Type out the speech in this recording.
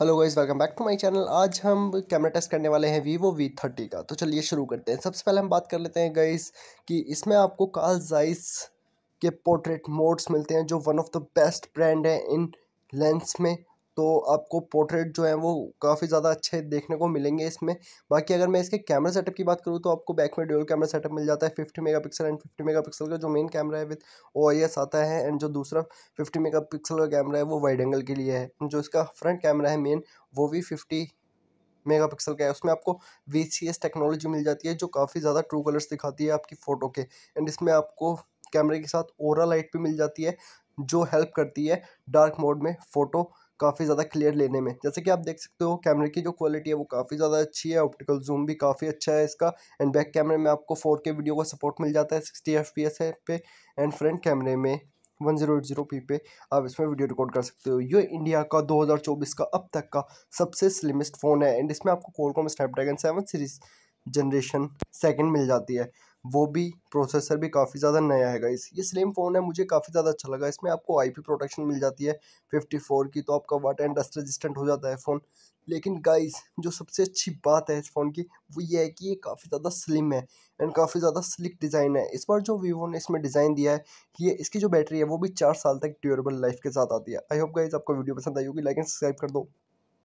hello guys welcome back to my channel आज हम camera test करने वाले हैं वीवो वी थर्टी का तो चलिए शुरू करते हैं सबसे पहले हम बात कर लेते हैं गाइज कि इसमें आपको कार्ल जाइस के पोर्ट्रेट मोड्स मिलते हैं जो one of the best brand है इन लेंस में तो आपको पोर्ट्रेट जो है वो काफ़ी ज़्यादा अच्छे देखने को मिलेंगे इसमें बाकी अगर मैं इसके कैमरा सेटअप की बात करूँ तो आपको बैक में ड्यूल कैमरा सेटअप मिल जाता है fifty pixel and fifty pixel का जो मेन कैमरा है विथ ओ आता है एंड जो दूसरा फिफ्टी पिक्सल का कैमरा है वो वाइड एंगल के लिए है जो इसका फ्रंट कैमरा है मेन वो भी फिफ्टी मेगापिक्सल का है उसमें आपको वी टेक्नोलॉजी मिल जाती है जो काफ़ी ज़्यादा ट्रू कलर्स दिखाती है आपकी फ़ोटो के एंड इसमें आपको कैमरे के साथ ओरा लाइट भी मिल जाती है जो हेल्प करती है डार्क मोड में फ़ोटो काफ़ी ज़्यादा क्लियर लेने में जैसे कि आप देख सकते हो कैमरे की जो क्वालिटी है वो काफ़ी ज़्यादा अच्छी है ऑप्टिकल जूम भी काफ़ी अच्छा है इसका एंड बैक कैमरे में आपको फोर के वीडियो का सपोर्ट मिल जाता है सिक्सटी एफ पी एस है पे एंड फ्रंट कैमरे में one zero eight zero P पे आप इसमें वीडियो रिकॉर्ड कर सकते हो ये इंडिया का दो हज़ार चौबीस का अब तक का सबसे स्लिमेस्ट फ़ोन है एंड इसमें आपको Qualcomm Snapdragon seven series generation second मिल जाती है वो भी प्रोसेसर भी काफ़ी ज़्यादा नया है गाइस ये स्लिम फ़ोन है मुझे काफ़ी ज़्यादा अच्छा लगा इसमें आपको आईपी प्रोटेक्शन मिल जाती है 54 की तो आपका वाटर एंड डस्ट रेजिस्टेंट हो जाता है फ़ोन लेकिन गाइस जो सबसे अच्छी बात है इस फ़ोन की वो ये है कि ये काफ़ी ज़्यादा स्लिम है एंड काफ़ी ज़्यादा स्लिक डिज़ाइन है इस बार जो वीवो ने इसमें डिज़ाइन दिया है ये इसकी जो बैटरी है वो भी चार साल तक ड्यूरेबल लाइफ के साथ आती है आई होप गाइज आपको वीडियो पसंद आई होगी लाइक एंड सब्सक्राइब कर दो